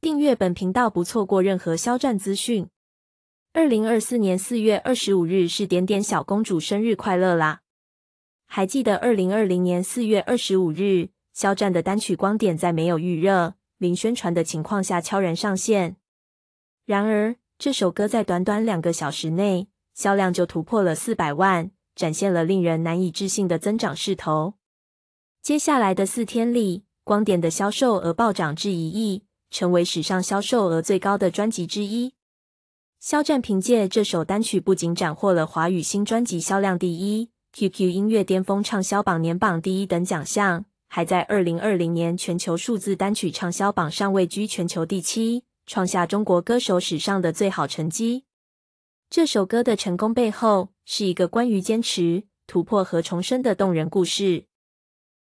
订阅本频道，不错过任何肖战资讯。二零二四年四月二十五日是点点小公主生日快乐啦！还记得二零二零年四月二十五日，肖战的单曲《光点》在没有预热、零宣传的情况下悄然上线。然而，这首歌在短短两个小时内销量就突破了四百万，展现了令人难以置信的增长势头。接下来的四天里，《光点》的销售额暴涨至一亿。成为史上销售额最高的专辑之一。肖战凭借这首单曲，不仅斩获了华语新专辑销量第一、QQ 音乐巅峰畅销榜年榜第一等奖项，还在二零二零年全球数字单曲畅销榜上位居全球第七，创下中国歌手史上的最好成绩。这首歌的成功背后，是一个关于坚持、突破和重生的动人故事。《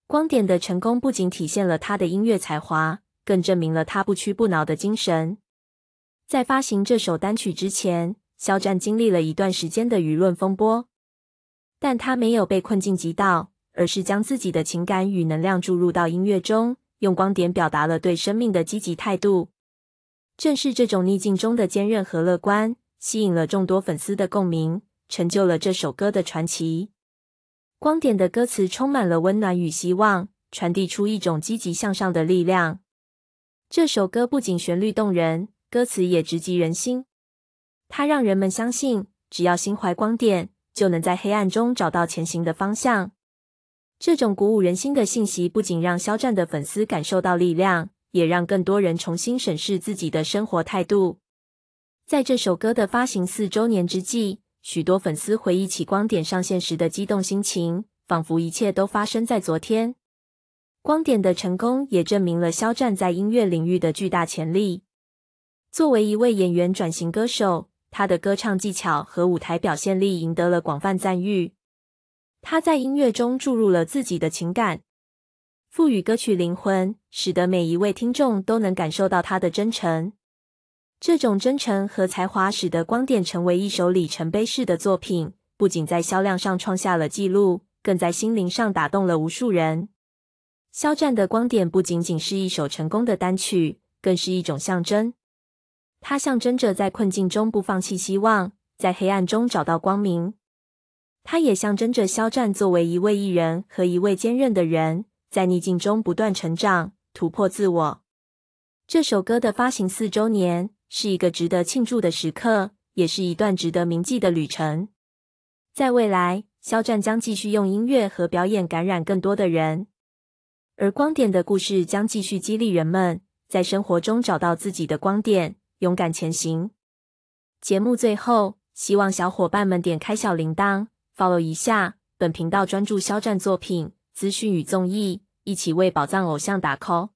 光点》的成功不仅体现了他的音乐才华。更证明了他不屈不挠的精神。在发行这首单曲之前，肖战经历了一段时间的舆论风波，但他没有被困境击倒，而是将自己的情感与能量注入到音乐中，用《光点》表达了对生命的积极态度。正是这种逆境中的坚韧和乐观，吸引了众多粉丝的共鸣，成就了这首歌的传奇。《光点》的歌词充满了温暖与希望，传递出一种积极向上的力量。这首歌不仅旋律动人，歌词也直击人心。它让人们相信，只要心怀光点，就能在黑暗中找到前行的方向。这种鼓舞人心的信息不仅让肖战的粉丝感受到力量，也让更多人重新审视自己的生活态度。在这首歌的发行四周年之际，许多粉丝回忆起光点上线时的激动心情，仿佛一切都发生在昨天。《光点》的成功也证明了肖战在音乐领域的巨大潜力。作为一位演员转型歌手，他的歌唱技巧和舞台表现力赢得了广泛赞誉。他在音乐中注入了自己的情感，赋予歌曲灵魂，使得每一位听众都能感受到他的真诚。这种真诚和才华使得《光点》成为一首里程碑式的作品，不仅在销量上创下了纪录，更在心灵上打动了无数人。肖战的《光点》不仅仅是一首成功的单曲，更是一种象征。它象征着在困境中不放弃希望，在黑暗中找到光明。它也象征着肖战作为一位艺人和一位坚韧的人，在逆境中不断成长、突破自我。这首歌的发行四周年是一个值得庆祝的时刻，也是一段值得铭记的旅程。在未来，肖战将继续用音乐和表演感染更多的人。而光点的故事将继续激励人们在生活中找到自己的光点，勇敢前行。节目最后，希望小伙伴们点开小铃铛，follow 一下本频道，专注肖战作品资讯与综艺，一起为宝藏偶像打 call。